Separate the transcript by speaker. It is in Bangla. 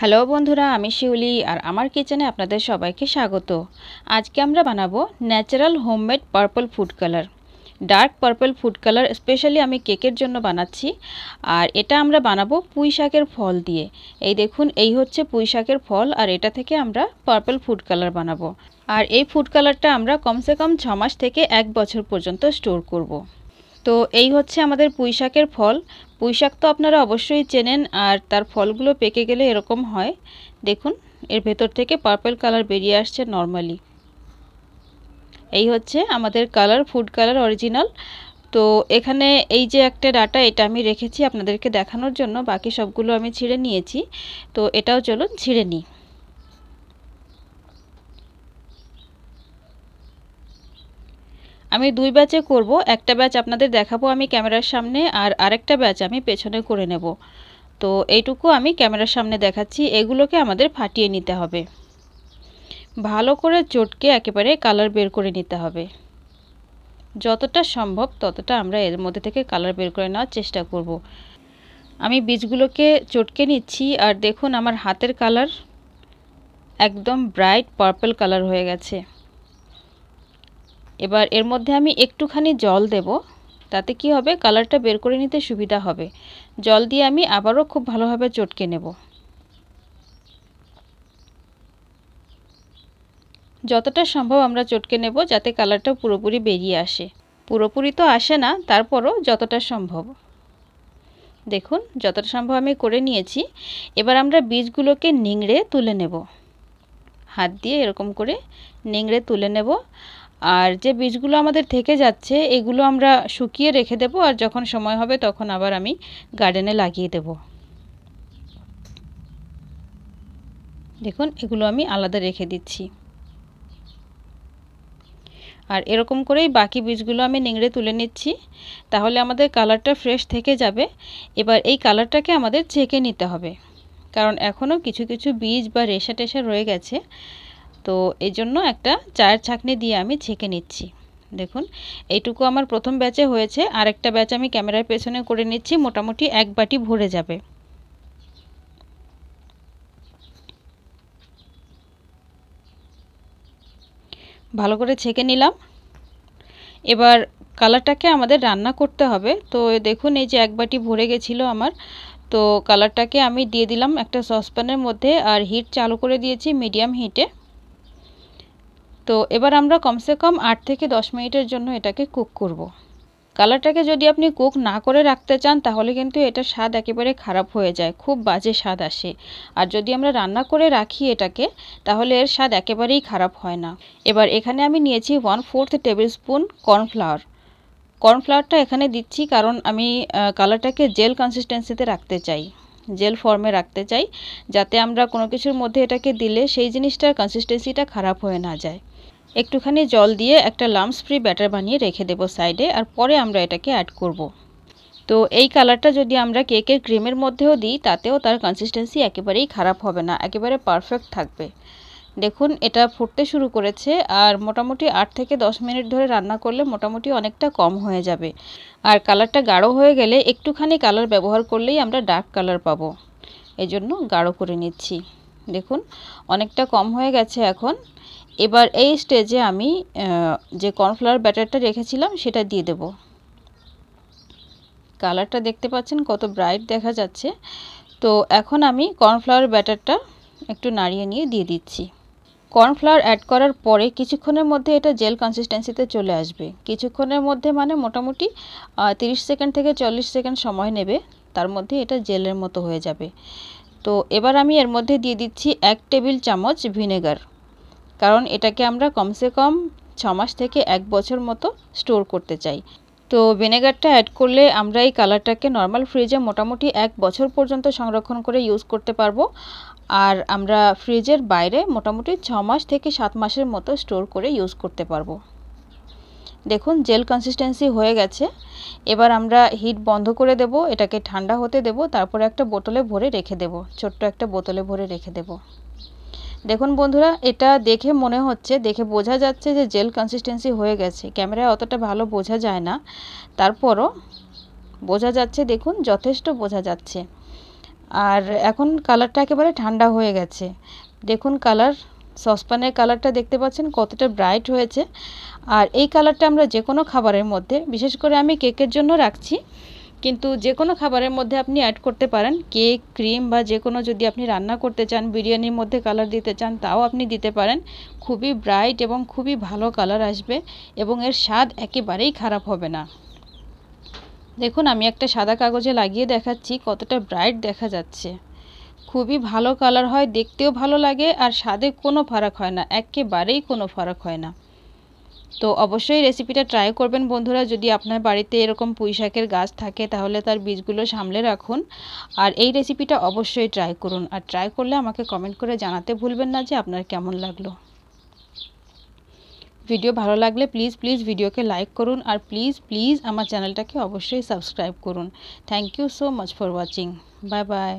Speaker 1: হ্যালো বন্ধুরা আমি শিউলি আর আমার কিচেনে আপনাদের সবাইকে স্বাগত আজকে আমরা বানাবো natural homemade purple food colour dark purple food colour specially আমি কেকের জন্য বানাচ্ছি আর এটা আমরা বানাবো পুঁই শাকের ফল দিয়ে এই দেখুন এই হচ্ছে পুঁই শাকের ফল আর এটা থেকে আমরা পার্পল ফুড কালার বানাবো আর এই ফুড কালারটা আমরা কমসে কম ছ মাস থেকে এক বছর পর্যন্ত স্টোর করবো তো এই হচ্ছে আমাদের পুঁইশাকের ফল পুঁইশাক তো আপনারা অবশ্যই চেনেন আর তার ফলগুলো পেকে গেলে এরকম হয় দেখুন এর ভেতর থেকে পার্পল কালার বেরিয়ে আসছে নর্মালি এই হচ্ছে আমাদের কালার ফুড কালার অরিজিনাল তো এখানে এই যে একটা ডাটা এটা আমি রেখেছি আপনাদেরকে দেখানোর জন্য বাকি সবগুলো আমি ছিঁড়ে নিয়েছি তো এটাও চলুন ছিঁড়ে নিই আমি দুই ব্যাচে করব একটা ব্যাচ আপনাদের দেখাবো আমি ক্যামেরার সামনে আর আরেকটা ব্যাচ আমি পেছনে করে নেব তো এইটুকু আমি ক্যামেরার সামনে দেখাচ্ছি এগুলোকে আমাদের ফাটিয়ে নিতে হবে ভালো করে চটকে একেবারে কালার বের করে নিতে হবে যতটা সম্ভব ততটা আমরা এর মধ্যে থেকে কালার বের করে নেওয়ার চেষ্টা করব। আমি বীজগুলোকে চটকে নিচ্ছি আর দেখুন আমার হাতের কালার একদম ব্রাইট পার্পল কালার হয়ে গেছে এবার এর মধ্যে আমি একটুখানি জল দেব তাতে কি হবে কালারটা বের করে নিতে সুবিধা হবে জল দিয়ে আমি আবারও খুব ভালোভাবে চটকে নেব যতটা সম্ভব আমরা চটকে নেব যাতে কালারটা পুরোপুরি বেরিয়ে আসে পুরোপুরি তো আসে না তারপরও যতটা সম্ভব দেখুন যতটা সম্ভব আমি করে নিয়েছি এবার আমরা বীজগুলোকে নিংড়ে তুলে নেব হাত দিয়ে এরকম করে নিংড়ে তুলে নেব আর যে বীজগুলো আমাদের থেকে যাচ্ছে এগুলো আমরা শুকিয়ে রেখে দেব আর যখন সময় হবে তখন আবার আমি গার্ডেনে লাগিয়ে দেব দেখুন এগুলো আমি আলাদা রেখে দিচ্ছি আর এরকম করেই বাকি বীজগুলো আমি নিংড়ে তুলে নিচ্ছি তাহলে আমাদের কালারটা ফ্রেশ থেকে যাবে এবার এই কালারটাকে আমাদের চেকে নিতে হবে কারণ এখনও কিছু কিছু বীজ বা রেশা টেশা রয়ে গেছে তো এই জন্য একটা চায়ের ছাঁকনি দিয়ে আমি ছেঁকে নিচ্ছি দেখুন এইটুকু আমার প্রথম ব্যাচে হয়েছে আর একটা ব্যাচ আমি ক্যামেরার পেছনে করে নিচ্ছি মোটামুটি এক বাটি ভরে যাবে ভালো করে ছেঁকে নিলাম এবার কালারটাকে আমাদের রান্না করতে হবে তো দেখুন এই যে এক বাটি ভরে গেছিল আমার তো কালারটাকে আমি দিয়ে দিলাম একটা সসপ্যানের মধ্যে আর হিট চালু করে দিয়েছি মিডিয়াম হিটে তো এবার আমরা কমসে কম আট থেকে দশ মিনিটের জন্য এটাকে কুক করব। কালারটাকে যদি আপনি কুক না করে রাখতে চান তাহলে কিন্তু এটা স্বাদ একেবারে খারাপ হয়ে যায় খুব বাজে স্বাদ আসে আর যদি আমরা রান্না করে রাখি এটাকে তাহলে এর স্বাদ একেবারেই খারাপ হয় না এবার এখানে আমি নিয়েছি one fourth tablespoon cornflour কর্নফ্লাওয়ারটা এখানে দিচ্ছি কারণ আমি কালারটাকে জেল কনসিস্টেন্সিতে রাখতে চাই জেল ফর্মে রাখতে চাই যাতে আমরা কোনো কিছুর মধ্যে এটাকে দিলে সেই জিনিসটার কনসিস্টেন্সিটা খারাপ হয়ে না যায় একটুখানি জল দিয়ে একটা লামস ফ্রি ব্যাটার বানিয়ে রেখে দেব সাইডে আর পরে আমরা এটাকে অ্যাড করব। তো এই কালারটা যদি আমরা কেকের ক্রিমের মধ্যেও দিই তাতেও তার কনসিস্টেন্সি একেবারেই খারাপ হবে না একেবারে পারফেক্ট থাকবে দেখুন এটা ফুটতে শুরু করেছে আর মোটামুটি আট থেকে দশ মিনিট ধরে রান্না করলে মোটামুটি অনেকটা কম হয়ে যাবে আর কালারটা গাঢ় হয়ে গেলে একটুখানি কালার ব্যবহার করলেই আমরা ডার্ক কালার পাবো এজন্য গাঢ় করে নিচ্ছি দেখুন অনেকটা কম হয়ে গেছে এখন এবার এই স্টেজে আমি যে কর্নফ্লাওয়ার ব্যাটারটা রেখেছিলাম সেটা দিয়ে দেব কালারটা দেখতে পাচ্ছেন কত ব্রাইট দেখা যাচ্ছে তো এখন আমি কর্নফ্লাওয়ার ব্যাটারটা একটু নাড়িয়ে নিয়ে দিয়ে দিচ্ছি কর্নফ্লাওয়ার অ্যাড করার পরে কিছুক্ষণের মধ্যে এটা জেল কনসিস্টেন্সিতে চলে আসবে কিছুক্ষণের মধ্যে মানে মোটামুটি 30 সেকেন্ড থেকে চল্লিশ সেকেন্ড সময় নেবে তার মধ্যে এটা জেলের মতো হয়ে যাবে তো এবার আমি এর মধ্যে দিয়ে দিচ্ছি এক টেবিল চামচ ভিনেগার কারণ এটাকে আমরা কমসে কম ছ মাস থেকে এক বছর মতো স্টোর করতে চাই তো ভিনেগারটা অ্যাড করলে আমরা এই কালারটাকে নর্মাল ফ্রিজে মোটামুটি এক বছর পর্যন্ত সংরক্ষণ করে ইউজ করতে পারবো আর আমরা ফ্রিজের বাইরে মোটামুটি ছ মাস থেকে সাত মাসের মতো স্টোর করে ইউজ করতে পারবো দেখুন জেল কনসিস্টেন্সি হয়ে গেছে এবার আমরা হিট বন্ধ করে দেব এটাকে ঠান্ডা হতে দেব তারপরে একটা বোতলে ভরে রেখে দেব ছোট্ট একটা বোতলে ভরে রেখে দেবো দেখুন বন্ধুরা এটা দেখে মনে হচ্ছে দেখে বোঝা যাচ্ছে যে জেল কনসিস্টেন্সি হয়ে গেছে ক্যামেরায় অতটা ভালো বোঝা যায় না তারপরও বোঝা যাচ্ছে দেখুন যথেষ্ট বোঝা যাচ্ছে আর এখন কালারটা একেবারে ঠান্ডা হয়ে গেছে দেখুন কালার সসপ্যানের কালারটা দেখতে পাচ্ছেন কতটা ব্রাইট হয়েছে আর এই কালারটা আমরা যে কোনো খাবারের মধ্যে বিশেষ করে আমি কেকের জন্য রাখছি কিন্তু যে কোনো খাবারের মধ্যে আপনি অ্যাড করতে পারেন কেক ক্রিম বা যে কোনো যদি আপনি রান্না করতে চান বিরিয়ানির মধ্যে কালার দিতে চান তাও আপনি দিতে পারেন খুবই ব্রাইট এবং খুবই ভালো কালার আসবে এবং এর স্বাদ একেবারেই খারাপ হবে না দেখুন আমি একটা সাদা কাগজে লাগিয়ে দেখাচ্ছি কতটা ব্রাইট দেখা যাচ্ছে খুবই ভালো কালার হয় দেখতেও ভালো লাগে আর স্বাদে কোনো ফারাক হয় না একেবারেই কোনো ফারাক হয় না তো অবশ্যই রেসিপিটা ট্রাই করবেন বন্ধুরা যদি আপনার বাড়িতে এরকম পুঁইশাকের গাছ থাকে তাহলে তার বীজগুলো সামলে রাখুন আর এই রেসিপিটা অবশ্যই ট্রাই করুন আর ট্রাই করলে আমাকে কমেন্ট করে জানাতে ভুলবেন না যে আপনার কেমন লাগলো ভিডিও ভালো লাগলে প্লিজ প্লিজ ভিডিওকে লাইক করুন আর প্লিজ প্লিজ আমার চ্যানেলটাকে অবশ্যই সাবস্ক্রাইব করুন thank you so much for watching bye by